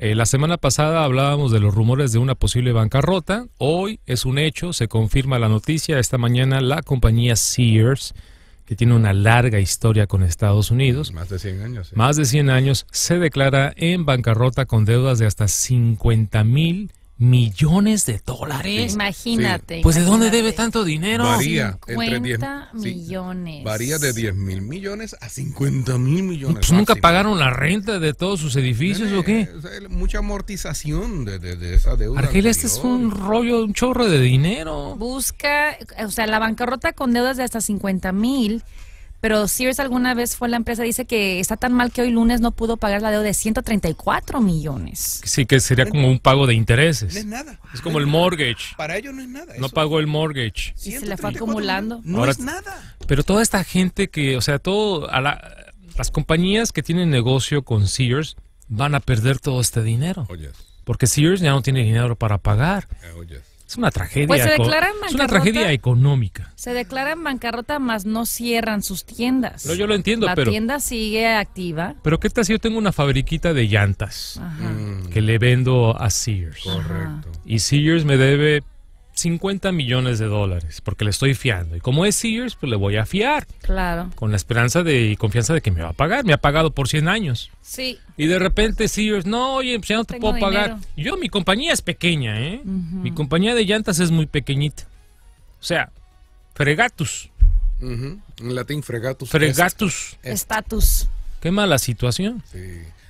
Eh, la semana pasada hablábamos de los rumores de una posible bancarrota. Hoy es un hecho, se confirma la noticia. Esta mañana la compañía Sears, que tiene una larga historia con Estados Unidos, más de 100 años, más de 100 años se declara en bancarrota con deudas de hasta 50 mil millones de dólares. Imagínate. Pues ¿de dónde debe tanto dinero? Varía 50 entre millones. varía de 10 mil millones a 50 mil millones. Pues, nunca pagaron la renta de todos sus edificios o qué? Mucha amortización de, de, de esa deuda. Argelia, este es un rollo, un chorro de dinero. Busca, o sea, la bancarrota con deudas de hasta 50 mil pero Sears alguna vez fue la empresa, dice que está tan mal que hoy lunes no pudo pagar la deuda de 134 millones. Sí, que sería como un pago de intereses. No es nada. Es como el mortgage. Para ello no es nada. No pagó el mortgage. Y se le fue acumulando. No es nada. Pero toda esta gente que, o sea, todo, a las compañías que tienen negocio con Sears van a perder todo este dinero. Oyes. Oh, Porque Sears ya no tiene dinero para pagar. Oh, es una tragedia. Pues es una tragedia económica. Se declaran bancarrota, más no cierran sus tiendas. No, yo lo entiendo, pero. La tienda sigue activa. Pero ¿qué tal si yo tengo una fabriquita de llantas que le vendo a Sears? Correcto. Y Sears me debe 50 millones de dólares porque le estoy fiando. Y como es Sears, pues le voy a fiar. Claro. Con la esperanza de, y confianza de que me va a pagar. Me ha pagado por 100 años. Sí. Y de repente Sears, no, oye, pues ya no te puedo pagar. Yo, mi compañía es pequeña, ¿eh? Mi compañía de llantas es muy pequeñita. O sea, fregatus. En latín, fregatus. Fregatus. Estatus. Qué mala situación. Sí.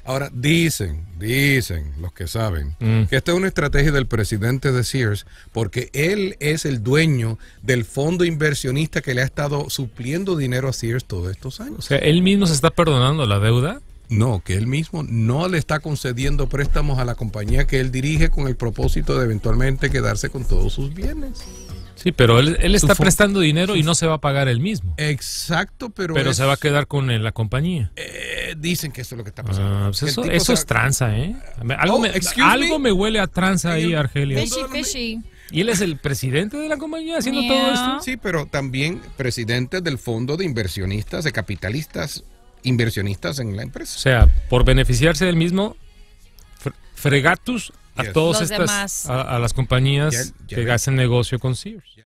Ahora, dicen, dicen los que saben, mm. que esta es una estrategia del presidente de Sears porque él es el dueño del fondo inversionista que le ha estado supliendo dinero a Sears todos estos años. O sea, él mismo se está perdonando la deuda. No, que él mismo no le está concediendo préstamos a la compañía que él dirige con el propósito de eventualmente quedarse con todos sus bienes. Sí, pero él, él está prestando dinero y no se va a pagar él mismo. Exacto, pero... Pero se va a quedar con eh, la compañía. Eh, dicen que eso es lo que está pasando. Ah, pues eso, es tranza, ¿eh? Ah, algo, oh, me, huele a tranza ahí, Argelia. Y él es el presidente de la compañía haciendo todo esto. Sí, pero también presidente del fondo de inversionistas, de capitalistas inversionistas en la empresa. O sea, por beneficiarse del mismo, fregatus a todas estas, a, las compañías que hacen negocio con Sears.